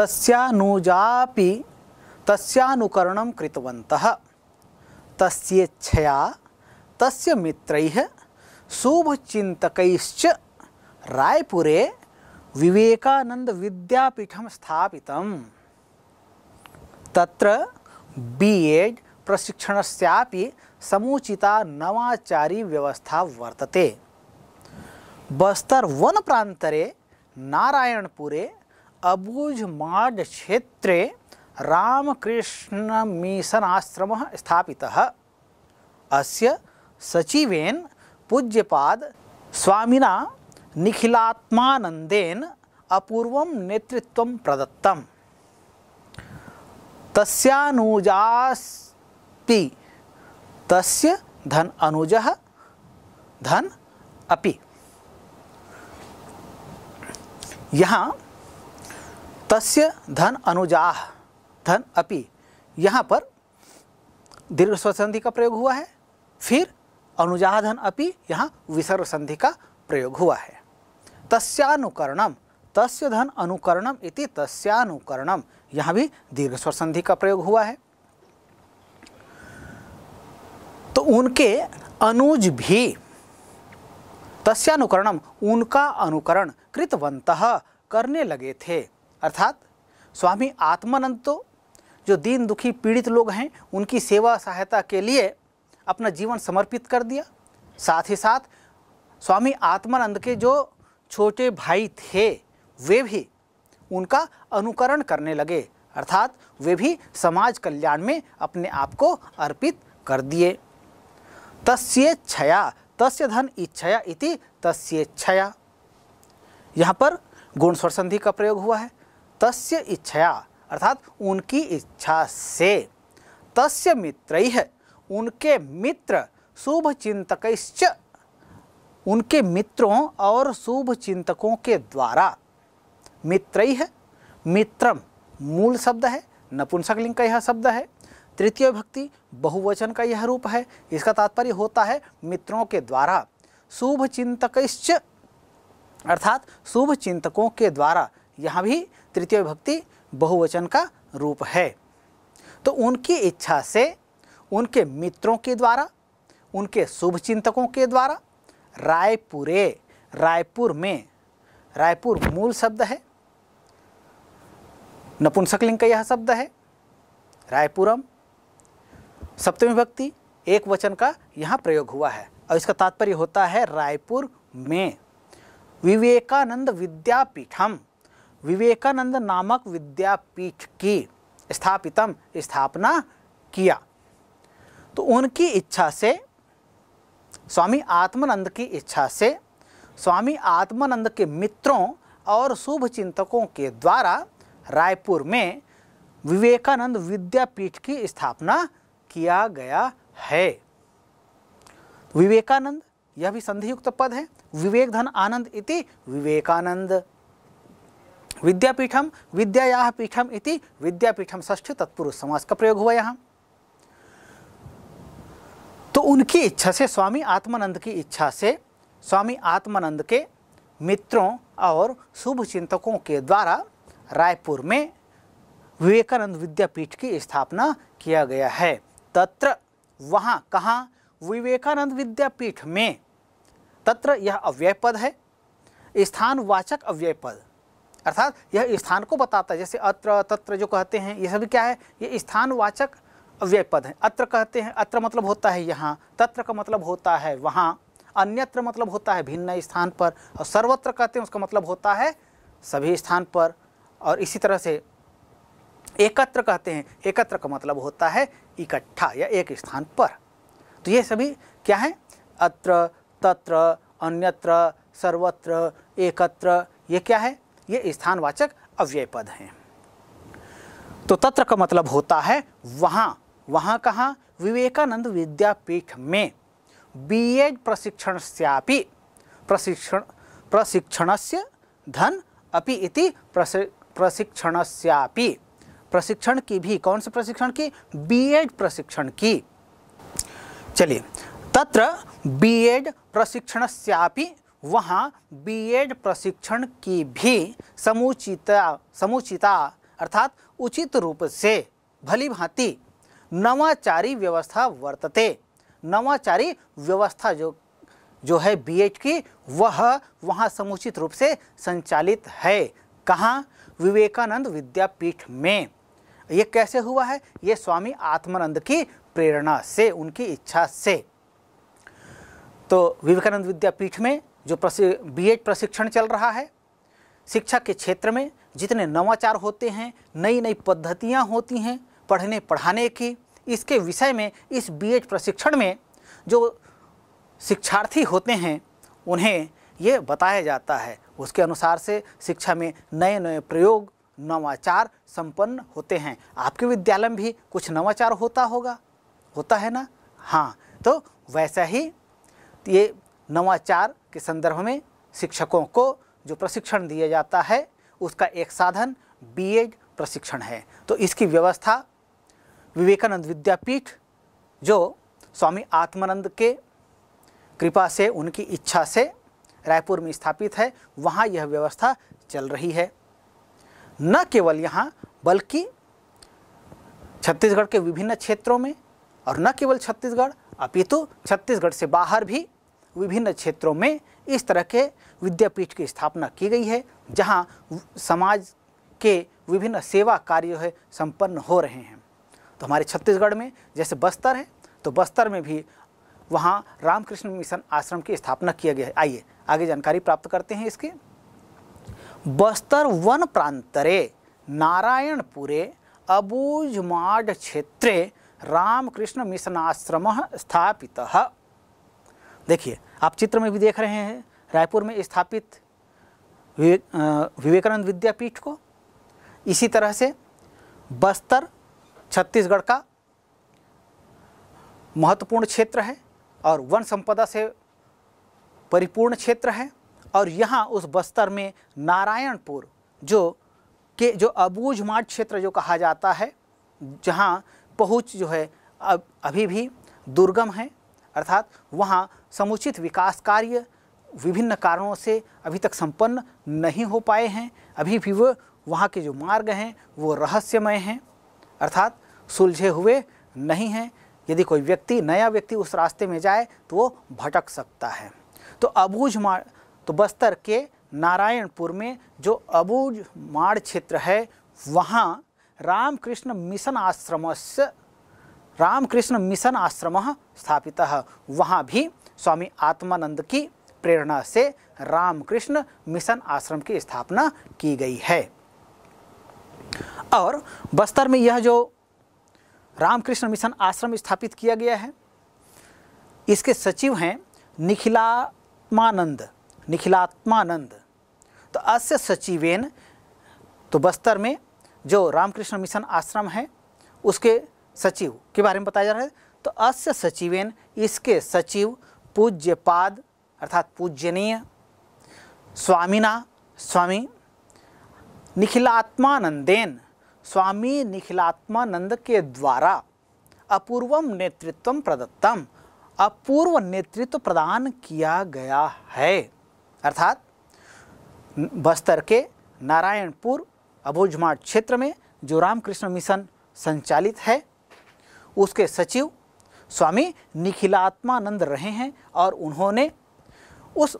तस्यानुजापि तस्यानुकरणं कृतवन्तः तस्येच्छया तस्य मित्रैः शुभचिन्तकैश्च रायपुरे विवेकानंद विद्यापीठ स्थापित तत्र बीएड प्रशिक्षण समुचिता नवाचारी व्यवस्था वर्तते बस्तर वन प्रांतरे नारायणपुरे अबूझमाड क्षेत्रे रामकृष्ण मिशन आश्रम स्थापित अस्य सचिवेन पूज्यपाद स्वामिना निखिलात्मानंदेन अपूर्व नेतृत्व प्रदत्त तस्यानुजास्ति तस्य धन अनुज धन अपि यहाँ तस्य धन अनुजाह धन अपि यहाँ पर दीर्घ स्वसंधि का प्रयोग हुआ है फिर अनुजाह धन अपि यहाँ विसर्ग संधि का प्रयोग हुआ है तस्यानुकरणम तस्य धन अनुकरणम इति तस्यानुकरणम यहाँ भी दीर्घ स्वर संधि का प्रयोग हुआ है तो उनके अनुज भी तस्यानुकरणम उनका अनुकरण कृतवंत करने लगे थे अर्थात स्वामी आत्मानंद तो जो दीन दुखी पीड़ित लोग हैं उनकी सेवा सहायता के लिए अपना जीवन समर्पित कर दिया साथ ही साथ स्वामी आत्मानंद के जो छोटे भाई थे वे भी उनका अनुकरण करने लगे अर्थात वे भी समाज कल्याण में अपने आप को अर्पित कर दिए तस्य छया तस्य धन इच्छया इति तस्य यहाँ पर गुण स्वर संधि का प्रयोग हुआ है तस्य इच्छया अर्थात उनकी इच्छा से तस्य मित्र उनके मित्र शुभ चिंतक उनके मित्रों और शुभ चिंतकों के द्वारा मित्र है मित्रम मूल शब्द है नपुंसकलिंग का यह शब्द है तृतीय भक्ति बहुवचन का यह रूप है इसका तात्पर्य होता है मित्रों के द्वारा शुभ चिंतक अर्थात शुभ चिंतकों के द्वारा यहाँ भी तृतीय विभक्ति बहुवचन का रूप है तो उनकी इच्छा से उनके मित्रों के द्वारा उनके शुभचिंतकों के द्वारा रायपुरे रायपुर में रायपुर मूल शब्द है नपुंसकलिंग का यह शब्द है रायपुरम सप्तमी भक्ति एक वचन का यहाँ प्रयोग हुआ है और इसका तात्पर्य होता है रायपुर में विवेकानंद विद्यापीठम विवेकानंद नामक विद्यापीठ की स्थापितम स्थापना किया तो उनकी इच्छा से स्वामी आत्मानंद की इच्छा से स्वामी आत्मानंद के मित्रों और शुभ चिंतकों के द्वारा रायपुर में विवेकानंद विद्यापीठ की स्थापना किया गया है विवेकानंद यह भी संधियुक्त पद है विवेक धन आनंद इति विवेकानंद विद्यापीठम विद्याया पीठम इति विद्यापीठम ष्ठी तत्पुरुष समास का प्रयोग हुआ यहाँ तो उनकी इच्छा से स्वामी आत्मानंद की इच्छा से स्वामी आत्मानंद के मित्रों और शुभ चिंतकों के द्वारा रायपुर में विवेकानंद विद्यापीठ की स्थापना किया गया है तत्र वहाँ कहाँ विवेकानंद विद्यापीठ में तत्र यह अव्यय पद है स्थानवाचक अव्यय पद अर्थात यह स्थान को बताता है जैसे अत्र तत्र जो कहते हैं ये सभी क्या है ये स्थानवाचक अव्यय पद हैं अत्र कहते हैं अत्र मतलब होता है यहाँ तत्र का मतलब होता है वहाँ अन्यत्र मतलब होता है भिन्न स्थान पर और सर्वत्र कहते हैं उसका मतलब होता है सभी स्थान पर और इसी तरह से एकत्र कहते हैं एकत्र का मतलब होता है इकट्ठा या एक स्थान पर तो ये सभी क्या है अत्र तत्र अन्यत्र सर्वत्र एकत्र ये क्या है ये स्थानवाचक अव्यय पद हैं तो तत्र का मतलब होता है वहाँ वहाँ कहाँ विवेकानंद विद्यापीठ में बीएड प्रशिक्षण सपि प्रशिक्षण प्रशिक्षण से धन अपि इति प्रशिक्षण सपि प्रशिक्षण की भी कौन से प्रशिक्षण की बीएड प्रशिक्षण की चलिए तत्र बीएड प्रशिक्षण सपि वहाँ बीएड प्रशिक्षण की भी समुचिता समुचिता अर्थात उचित रूप से भली भांति नवाचारी व्यवस्था वर्तते नवाचारी व्यवस्था जो जो है बीएड की वह वहाँ समुचित रूप से संचालित है कहाँ विवेकानंद विद्यापीठ में ये कैसे हुआ है ये स्वामी आत्मानंद की प्रेरणा से उनकी इच्छा से तो विवेकानंद विद्यापीठ में जो प्रसि बी प्रशिक्षण चल रहा है शिक्षा के क्षेत्र में जितने नवाचार होते हैं नई नई पद्धतियाँ होती हैं पढ़ने पढ़ाने की इसके विषय में इस बी एड प्रशिक्षण में जो शिक्षार्थी होते हैं उन्हें ये बताया जाता है उसके अनुसार से शिक्षा में नए नए प्रयोग नवाचार संपन्न होते हैं आपके विद्यालय में भी कुछ नवाचार होता होगा होता है ना हाँ तो वैसा ही ये नवाचार के संदर्भ में शिक्षकों को जो प्रशिक्षण दिया जाता है उसका एक साधन बीएड प्रशिक्षण है तो इसकी व्यवस्था विवेकानंद विद्यापीठ जो स्वामी आत्मानंद के कृपा से उनकी इच्छा से रायपुर में स्थापित है वहाँ यह व्यवस्था चल रही है न केवल यहाँ बल्कि छत्तीसगढ़ के विभिन्न क्षेत्रों में और न केवल छत्तीसगढ़ अपितु छत्तीसगढ़ से बाहर भी विभिन्न क्षेत्रों में इस तरह के विद्यापीठ की स्थापना की गई है जहाँ समाज के विभिन्न सेवा कार्य है संपन्न हो रहे हैं तो हमारे छत्तीसगढ़ में जैसे बस्तर है तो बस्तर में भी वहाँ रामकृष्ण मिशन आश्रम की स्थापना किया गया है आइए आगे जानकारी प्राप्त करते हैं इसकी बस्तर वन प्रांतरे नारायणपुरे अबूझमाड क्षेत्रे रामकृष्ण मिशन आश्रम स्थापित देखिए आप चित्र में भी देख रहे हैं रायपुर में स्थापित विवेकानंद विद्यापीठ को इसी तरह से बस्तर छत्तीसगढ़ का महत्वपूर्ण क्षेत्र है और वन संपदा से परिपूर्ण क्षेत्र है और यहाँ उस बस्तर में नारायणपुर जो के जो अबूझ माठ क्षेत्र जो कहा जाता है जहाँ पहुँच जो है अब अभी भी दुर्गम है अर्थात वहाँ समुचित विकास कार्य विभिन्न कारणों से अभी तक संपन्न नहीं हो पाए हैं अभी भी वो वहाँ के जो मार्ग हैं वो रहस्यमय हैं अर्थात सुलझे हुए नहीं हैं यदि कोई व्यक्ति नया व्यक्ति उस रास्ते में जाए तो वो भटक सकता है तो अबूझ मार तो बस्तर के नारायणपुर में जो अबूझ माड़ क्षेत्र है वहाँ रामकृष्ण मिशन आश्रम रामकृष्ण मिशन आश्रम स्थापित वहाँ भी स्वामी आत्मानंद की प्रेरणा से रामकृष्ण मिशन आश्रम की स्थापना की गई है और बस्तर में यह जो रामकृष्ण मिशन आश्रम स्थापित किया गया है इसके सचिव हैं निखिलात्मानंद निखिलात्मानंद तो अस्य सचिवेन तो बस्तर में जो रामकृष्ण मिशन आश्रम है उसके सचिव के बारे में बताया जा रहा है तो अस्य सचिवेन इसके सचिव पूज्यपाद अर्थात पूज्यनीय स्वामिना स्वामी निखिलात्मानंदेन स्वामी निखिलात्मानंद के द्वारा अपूर्वम नेतृत्व प्रदत्तम अपूर्व नेतृत्व प्रदान किया गया है अर्थात बस्तर के नारायणपुर अबोझमाट क्षेत्र में जो रामकृष्ण मिशन संचालित है उसके सचिव स्वामी निखिलात्मानंद रहे हैं और उन्होंने उस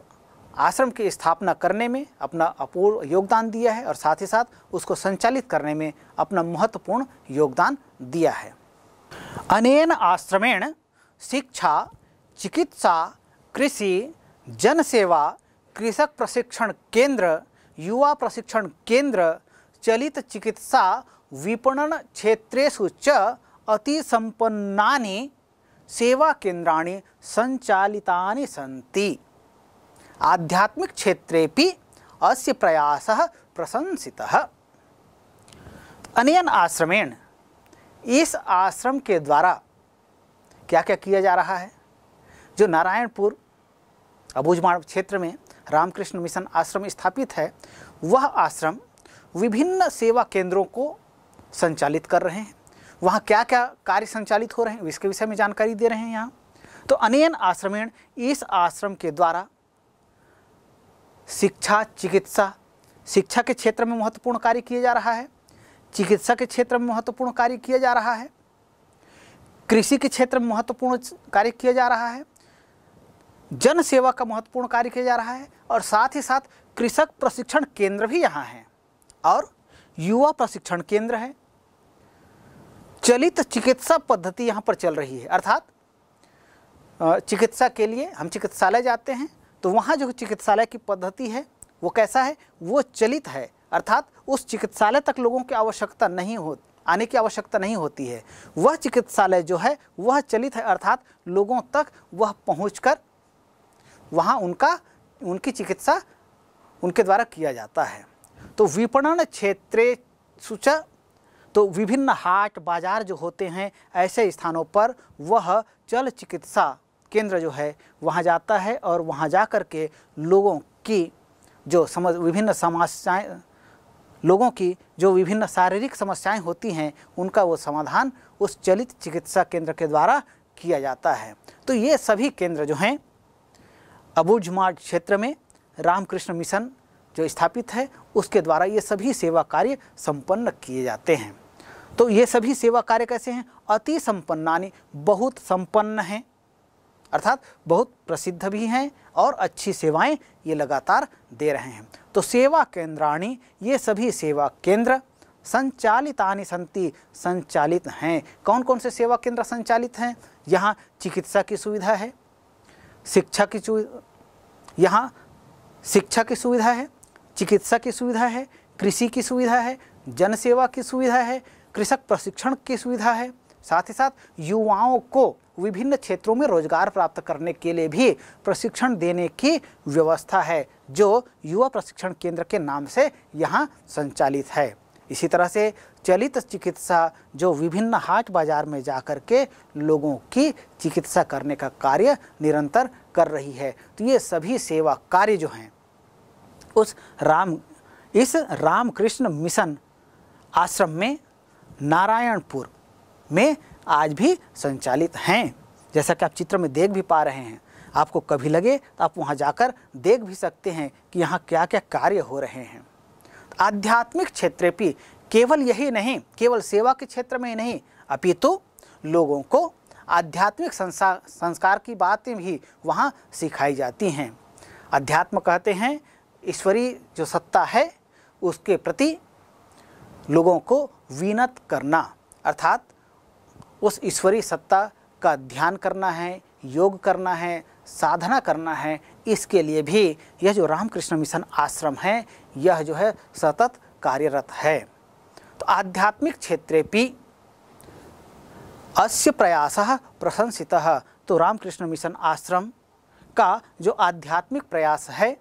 आश्रम की स्थापना करने में अपना अपूर्व योगदान दिया है और साथ ही साथ उसको संचालित करने में अपना महत्वपूर्ण योगदान दिया है अनेन आश्रमेण शिक्षा चिकित्सा कृषि जनसेवा कृषक प्रशिक्षण केंद्र युवा प्रशिक्षण केंद्र चलित चिकित्सा विपणन क्षेत्रेश च सेवा केन्द्रा संचालिता सी आध्यात्मिक क्षेत्रे अस प्रयास प्रशंसि अन आश्रमेण इस आश्रम के द्वारा क्या क्या किया जा रहा है जो नारायणपुर अबूझमाड़ क्षेत्र में रामकृष्ण मिशन आश्रम स्थापित है वह आश्रम विभिन्न सेवा केंद्रों को संचालित कर रहे हैं वहाँ क्या क्या कार्य संचालित हो रहे हैं इसके विषय में जानकारी दे रहे हैं यहाँ तो अनेन आश्रमेण इस आश्रम के द्वारा शिक्षा चिकित्सा शिक्षा के क्षेत्र में महत्वपूर्ण कार्य किया जा रहा है चिकित्सा के क्षेत्र में महत्वपूर्ण कार्य किया जा रहा है कृषि के क्षेत्र में महत्वपूर्ण कार्य किया जा रहा है जन सेवा का महत्वपूर्ण कार्य किया जा रहा है और साथ ही साथ कृषक प्रशिक्षण केंद्र भी यहाँ है और युवा प्रशिक्षण केंद्र है चलित चिकित्सा पद्धति यहाँ पर चल रही है अर्थात चिकित्सा के लिए हम चिकित्सालय जाते हैं तो वहाँ जो चिकित्सालय की पद्धति है वो कैसा है वो चलित है अर्थात उस चिकित्सालय तक लोगों की आवश्यकता नहीं हो आने की आवश्यकता नहीं होती है वह चिकित्सालय जो है वह चलित है अर्थात लोगों तक वह पहुँच कर वहाँ उनका उनकी चिकित्सा उनके द्वारा किया जाता है तो विपणन क्षेत्र सूचा तो विभिन्न हाट बाजार जो होते हैं ऐसे स्थानों पर वह जल चिकित्सा केंद्र जो है वहाँ जाता है और वहाँ जा कर के लोगों की जो समझ विभिन्न समस्याएं लोगों की जो विभिन्न शारीरिक समस्याएं होती हैं उनका वो समाधान उस चलित चिकित्सा केंद्र के द्वारा किया जाता है तो ये सभी केंद्र जो हैं अबूझमाड़ क्षेत्र में रामकृष्ण मिशन जो स्थापित है उसके द्वारा ये सभी सेवा कार्य संपन्न किए जाते हैं तो ये सभी सेवा कार्य कैसे हैं अति संपन्नानी बहुत संपन्न हैं अर्थात बहुत प्रसिद्ध भी हैं और अच्छी सेवाएं ये लगातार दे रहे हैं तो सेवा केंद्राणी ये सभी सेवा केंद्र संचालितानी संति संचालित हैं कौन कौन से सेवा केंद्र संचालित हैं यहाँ चिकित्सा की सुविधा है शिक्षा की यहाँ शिक्षा की सुविधा है चिकित्सा की सुविधा है कृषि की सुविधा है जनसेवा की सुविधा है कृषक प्रशिक्षण की सुविधा है साथ ही साथ युवाओं को विभिन्न क्षेत्रों में रोजगार प्राप्त करने के लिए भी प्रशिक्षण देने की व्यवस्था है जो युवा प्रशिक्षण केंद्र के नाम से यहाँ संचालित है इसी तरह से चलित चिकित्सा जो विभिन्न हाट बाजार में जाकर के लोगों की चिकित्सा करने का कार्य निरंतर कर रही है तो ये सभी सेवा कार्य जो हैं उस राम इस रामकृष्ण मिशन आश्रम में नारायणपुर में आज भी संचालित हैं जैसा कि आप चित्र में देख भी पा रहे हैं आपको कभी लगे तो आप वहाँ जाकर देख भी सकते हैं कि यहाँ क्या क्या कार्य हो रहे हैं आध्यात्मिक क्षेत्र भी केवल यही नहीं केवल सेवा के क्षेत्र में ही नहीं अपितु तो लोगों को आध्यात्मिक संस्कार की बातें भी वहाँ सिखाई जाती हैं अध्यात्म कहते हैं ईश्वरी जो सत्ता है उसके प्रति लोगों को विनत करना अर्थात उस ईश्वरीय सत्ता का ध्यान करना है योग करना है साधना करना है इसके लिए भी यह जो रामकृष्ण मिशन आश्रम है यह जो है सतत कार्यरत है तो आध्यात्मिक क्षेत्रे भी अस्य प्रयास प्रशंसित तो रामकृष्ण मिशन आश्रम का जो आध्यात्मिक प्रयास है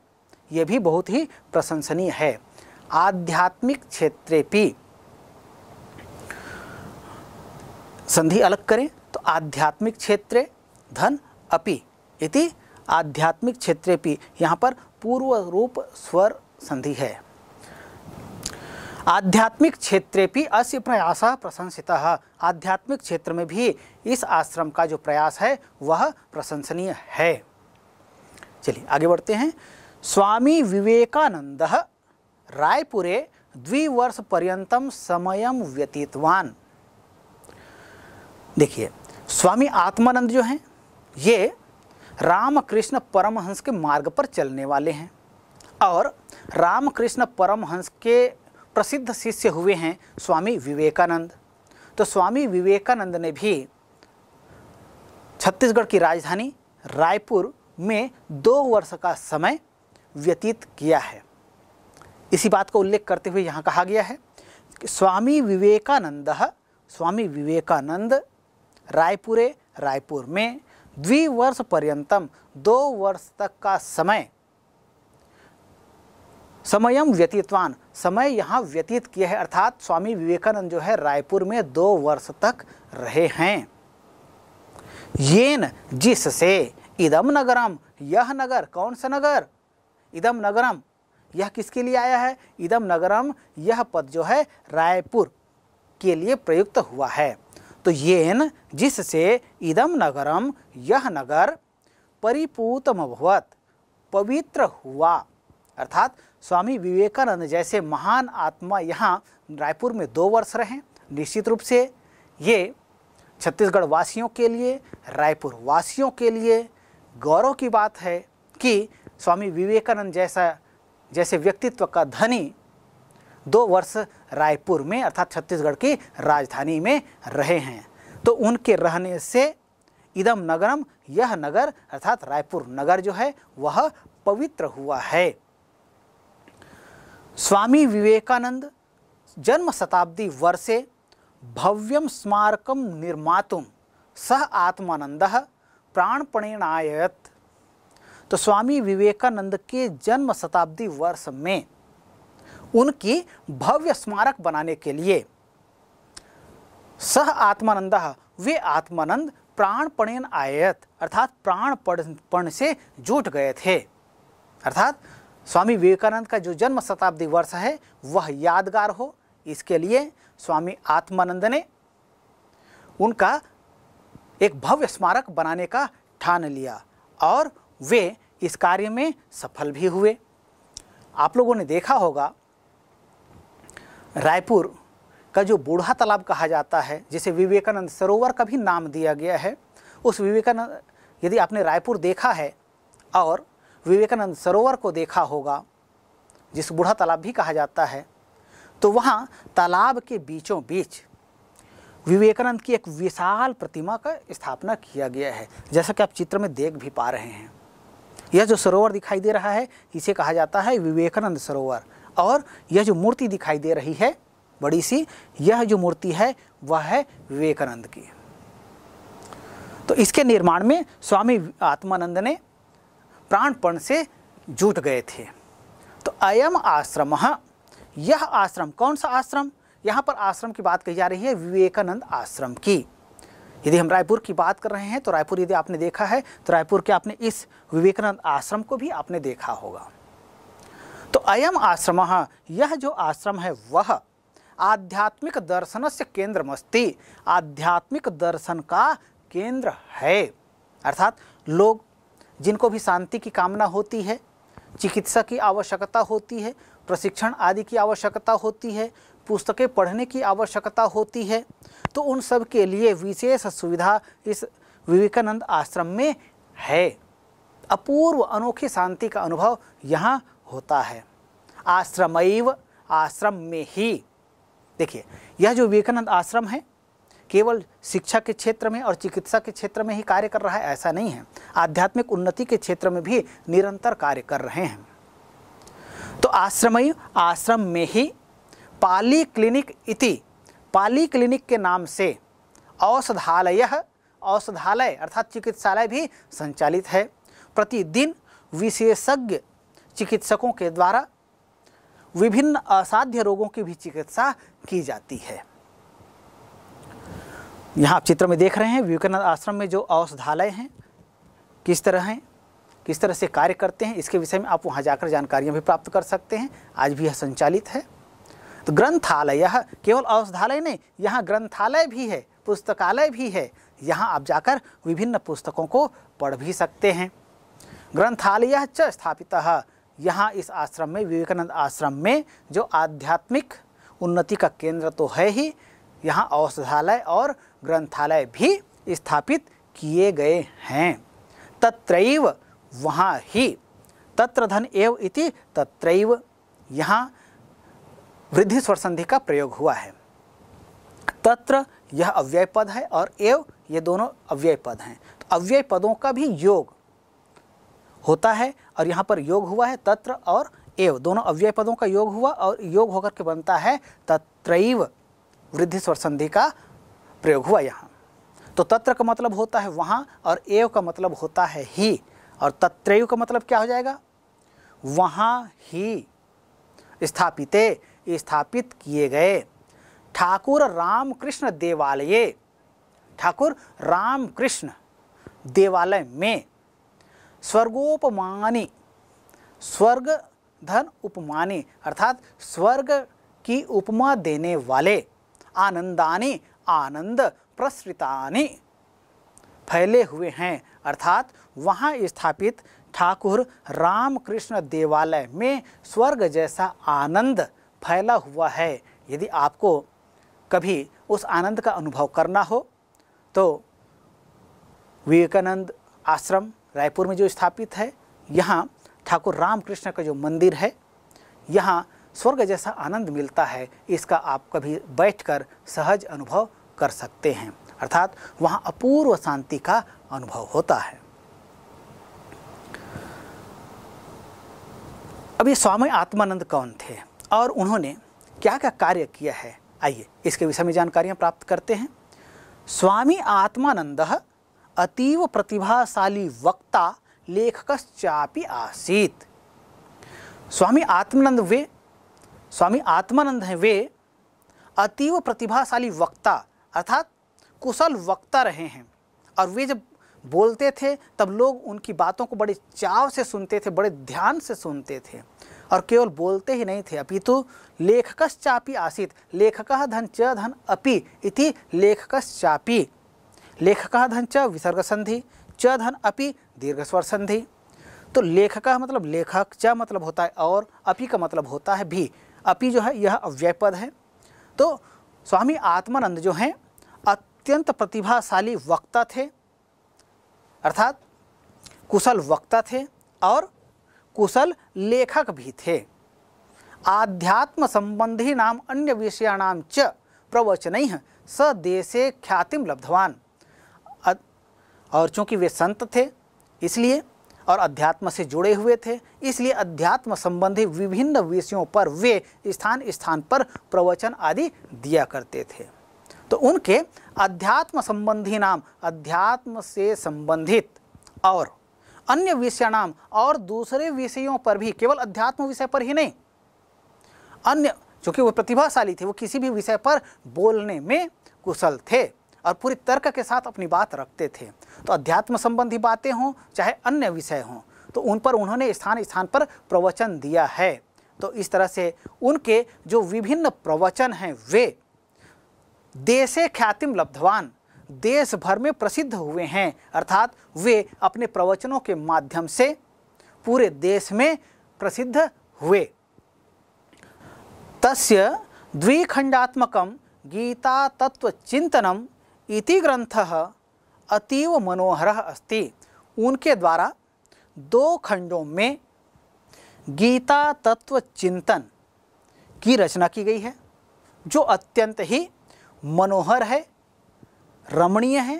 यह भी बहुत ही प्रशंसनीय है आध्यात्मिक क्षेत्रे भी संधि अलग करें तो आध्यात्मिक क्षेत्रे धन अपि इति आध्यात्मिक क्षेत्रे भी यहाँ पर पूर्व रूप स्वर संधि है आध्यात्मिक क्षेत्रे भी अस्य प्रयास प्रशंसित आध्यात्मिक क्षेत्र में भी इस आश्रम का जो प्रयास है वह प्रशंसनीय है चलिए आगे बढ़ते हैं स्वामी विवेकानंद रायपुरे पर्यंतम समय व्यतीतवान देखिए स्वामी आत्मानंद जो हैं ये रामकृष्ण परमहंस के मार्ग पर चलने वाले हैं और रामकृष्ण परमहंस के प्रसिद्ध शिष्य हुए हैं स्वामी विवेकानंद तो स्वामी विवेकानंद ने भी छत्तीसगढ़ की राजधानी रायपुर में दो वर्ष का समय व्यतीत किया है इसी बात का उल्लेख करते हुए यहाँ कहा गया है कि स्वामी विवेकानंद स्वामी विवेकानंद रायपुरे रायपुर में द्विवर्ष पर्यंतम दो वर्ष तक का समय समयम व्यतीतवान समय यहाँ व्यतीत किया है अर्थात स्वामी विवेकानंद जो है रायपुर में दो वर्ष तक रहे हैं येन जिससे इदम नगरम यह नगर कौन सा नगर इदम नगरम यह किसके लिए आया है इदम नगरम यह पद जो है रायपुर के लिए प्रयुक्त हुआ है तो येन जिससे इदम नगरम यह नगर परिपूतम भवत पवित्र हुआ अर्थात स्वामी विवेकानंद जैसे महान आत्मा यहाँ रायपुर में दो वर्ष रहे निश्चित रूप से ये छत्तीसगढ़ वासियों के लिए रायपुर वासियों के लिए गौरव की बात है कि स्वामी विवेकानंद जैसा जैसे व्यक्तित्व का धनी दो वर्ष रायपुर में अर्थात छत्तीसगढ़ की राजधानी में रहे हैं तो उनके रहने से इदम नगरम यह नगर अर्थात रायपुर नगर जो है वह पवित्र हुआ है स्वामी विवेकानंद जन्म शताब्दी वर्षे भव्यम स्मारकम निर्मातुम सह आत्मानंद प्राणपणेनायत तो स्वामी विवेकानंद के जन्म शताब्दी वर्ष में उनकी भव्य स्मारक बनाने के लिए सह आत्मानंद वे आत्मानंद प्राणपणेन आयत अर्थात प्राणपण से जुट गए थे अर्थात स्वामी विवेकानंद का जो जन्म शताब्दी वर्ष है वह यादगार हो इसके लिए स्वामी आत्मानंद ने उनका एक भव्य स्मारक बनाने का ठान लिया और वे इस कार्य में सफल भी हुए आप लोगों ने देखा होगा रायपुर का जो बूढ़ा तालाब कहा जाता है जिसे विवेकानंद सरोवर का भी नाम दिया गया है उस विवेकानंद यदि आपने रायपुर देखा है और विवेकानंद सरोवर को देखा होगा जिस बूढ़ा तालाब भी कहा जाता है तो वहाँ तालाब के बीचों बीच विवेकानंद की एक विशाल प्रतिमा का स्थापना किया गया है जैसा कि आप चित्र में देख भी पा रहे हैं यह जो सरोवर दिखाई दे रहा है इसे कहा जाता है विवेकानंद सरोवर और यह जो मूर्ति दिखाई दे रही है बड़ी सी यह जो मूर्ति है वह है विवेकानंद की तो इसके निर्माण में स्वामी आत्मानंद ने प्राणपण से जुट गए थे तो अयम आश्रम हाँ, यह आश्रम कौन सा आश्रम यहाँ पर आश्रम की बात कही जा रही है विवेकानंद आश्रम की यदि हम रायपुर की बात कर रहे हैं तो रायपुर यदि आपने देखा है तो रायपुर के आपने इस विवेकानंद आश्रम को भी आपने देखा होगा तो अयम आश्रम यह जो आश्रम है वह आध्यात्मिक दर्शन से मस्ती आध्यात्मिक दर्शन का केंद्र है अर्थात लोग जिनको भी शांति की कामना होती है चिकित्सा की आवश्यकता होती है प्रशिक्षण आदि की आवश्यकता होती है पुस्तकें पढ़ने की आवश्यकता होती है तो उन सब के लिए विशेष सुविधा इस विवेकानंद आश्रम में है अपूर्व अनोखी शांति का अनुभव यहाँ होता है आश्रमैव आश्रम में ही देखिए यह जो विवेकानंद आश्रम है केवल शिक्षा के क्षेत्र में और चिकित्सा के क्षेत्र में ही कार्य कर रहा है ऐसा नहीं है आध्यात्मिक उन्नति के क्षेत्र में भी निरंतर कार्य कर रहे हैं तो आश्रम आश्रम में ही पाली क्लिनिक इति पाली क्लिनिक के नाम से औषधालय औषधालय अर्थात चिकित्सालय भी संचालित है प्रतिदिन विशेषज्ञ चिकित्सकों के द्वारा विभिन्न असाध्य रोगों की भी चिकित्सा की जाती है यहाँ आप चित्र में देख रहे हैं विवेकानंद आश्रम में जो औषधालय हैं किस तरह हैं किस तरह से कार्य करते हैं इसके विषय में आप वहाँ जाकर जानकारियाँ भी प्राप्त कर सकते हैं आज भी यह संचालित है तो ग्रंथालय केवल औषधालय नहीं यहाँ ग्रंथालय भी है पुस्तकालय भी है यहाँ आप जाकर विभिन्न पुस्तकों को पढ़ भी सकते हैं ग्रंथालय च स्थापित यहाँ इस आश्रम में विवेकानंद आश्रम में जो आध्यात्मिक उन्नति का केंद्र तो है ही यहाँ औषधालय और ग्रंथालय भी स्थापित किए गए हैं तत्रैव वहाँ ही तत्र धन एव इति तत्रैव यहाँ वृद्धि स्वर संधि का प्रयोग हुआ है तत्र यह अव्यय पद है और एव ये दोनों अव्यय पद हैं तो अव्यय पदों का भी योग होता है और यहाँ पर योग हुआ है तत्र और एव दोनों अव्यय पदों का योग हुआ और योग होकर के बनता है तत्रैव वृद्धि स्वर संधि का प्रयोग हुआ यहाँ तो तत्र का मतलब होता है वहाँ और एव का मतलब होता है ही और तत्रैव का मतलब क्या हो जाएगा वहाँ ही स्थापिते स्थापित किए गए ठाकुर रामकृष्ण देवालय ठाकुर रामकृष्ण देवालय में स्वर्गोपमानी स्वर्ग धन उपमानी अर्थात स्वर्ग की उपमा देने वाले आनंदानी आनंद प्रसृतानी फैले हुए हैं अर्थात वहाँ स्थापित ठाकुर रामकृष्ण देवालय में स्वर्ग जैसा आनंद फैला हुआ है यदि आपको कभी उस आनंद का अनुभव करना हो तो विवेकानंद आश्रम रायपुर में जो स्थापित है यहाँ ठाकुर रामकृष्ण का जो मंदिर है यहाँ स्वर्ग जैसा आनंद मिलता है इसका आप कभी बैठकर सहज अनुभव कर सकते हैं अर्थात वहाँ अपूर्व शांति का अनुभव होता है अभी स्वामी आत्मानंद कौन थे और उन्होंने क्या क्या कार्य किया है आइए इसके विषय में जानकारियाँ प्राप्त करते हैं स्वामी आत्मानंद अतीव प्रतिभाशाली वक्ता लेखक चापी आसीत स्वामी आत्मानंद वे स्वामी आत्मानंद हैं वे अतीव प्रतिभाशाली वक्ता अर्थात कुशल वक्ता रहे हैं और वे जब बोलते थे तब लोग उनकी बातों को बड़े चाव से सुनते थे बड़े ध्यान से सुनते थे और केवल बोलते ही नहीं थे अपितु चापी आसित लेखक धन च धन अपि इति चापी लेखक धन च विसर्ग संधि च धन अपि दीर्घ स्वर संधि तो लेखक मतलब लेखक च मतलब होता है और अपि का मतलब होता है भी अपि जो है यह अव्यय पद है तो स्वामी आत्मानंद जो हैं अत्यंत प्रतिभाशाली वक्ता थे अर्थात कुशल वक्ता थे और कुशल लेखक भी थे आध्यात्म संबंधी नाम अन्य विषयाणाम च प्रवचन स देशे ख्यातिम लब्धवान और चूंकि वे संत थे इसलिए और अध्यात्म से जुड़े हुए थे इसलिए अध्यात्म संबंधी विभिन्न विषयों पर वे स्थान स्थान पर प्रवचन आदि दिया करते थे तो उनके अध्यात्म संबंधी नाम अध्यात्म से संबंधित और अन्य विषयाणाम और दूसरे विषयों पर भी केवल अध्यात्म विषय पर ही नहीं अन्य कि वो प्रतिभाशाली थे वो किसी भी विषय पर बोलने में कुशल थे और पूरी तर्क के साथ अपनी बात रखते थे तो अध्यात्म संबंधी बातें हों चाहे अन्य विषय हों तो उन पर उन्होंने स्थान स्थान पर प्रवचन दिया है तो इस तरह से उनके जो विभिन्न प्रवचन हैं वे देशे ख्यातिम लब्धवान देश भर में प्रसिद्ध हुए हैं अर्थात वे अपने प्रवचनों के माध्यम से पूरे देश में प्रसिद्ध हुए तस्य द्विखंडात्मक गीता तत्व चिंतनम इति ग्रंथ अतीव मनोहर अस्ति उनके द्वारा दो खंडों में गीता तत्व चिंतन की रचना की गई है जो अत्यंत ही मनोहर है रमणीय है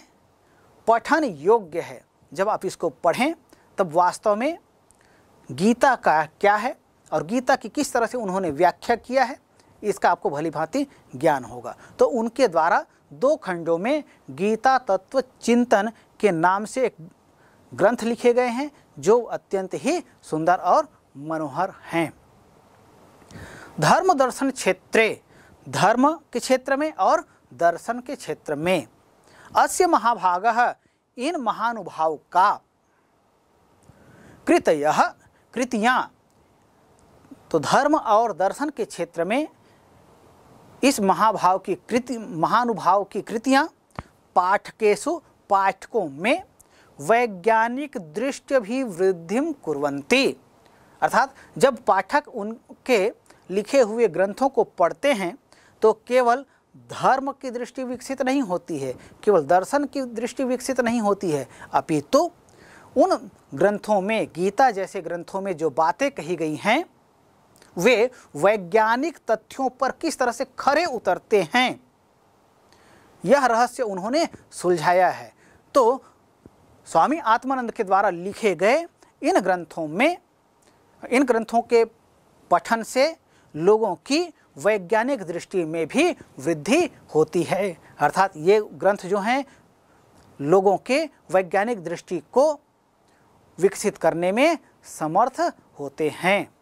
पठन योग्य है जब आप इसको पढ़ें तब वास्तव में गीता का क्या है और गीता की किस तरह से उन्होंने व्याख्या किया है इसका आपको भली भांति ज्ञान होगा तो उनके द्वारा दो खंडों में गीता तत्व चिंतन के नाम से एक ग्रंथ लिखे गए हैं जो अत्यंत ही सुंदर और मनोहर हैं धर्म दर्शन क्षेत्रे धर्म के क्षेत्र में और दर्शन के क्षेत्र में अस्य महाभाग इन महानुभाव का यह कृतियाँ तो धर्म और दर्शन के क्षेत्र में इस महाभाव की कृति महानुभाव की कृतियाँ पाठकेशु पाठकों में वैज्ञानिक दृष्टि भी वृद्धि कुरंती अर्थात जब पाठक उनके लिखे हुए ग्रंथों को पढ़ते हैं तो केवल धर्म की दृष्टि विकसित नहीं होती है केवल दर्शन की दृष्टि विकसित नहीं होती है अपितु तो उन ग्रंथों में गीता जैसे ग्रंथों में जो बातें कही गई हैं वे वैज्ञानिक तथ्यों पर किस तरह से खरे उतरते हैं यह रहस्य उन्होंने सुलझाया है तो स्वामी आत्मानंद के द्वारा लिखे गए इन ग्रंथों में इन ग्रंथों के पठन से लोगों की वैज्ञानिक दृष्टि में भी वृद्धि होती है अर्थात ये ग्रंथ जो हैं लोगों के वैज्ञानिक दृष्टि को विकसित करने में समर्थ होते हैं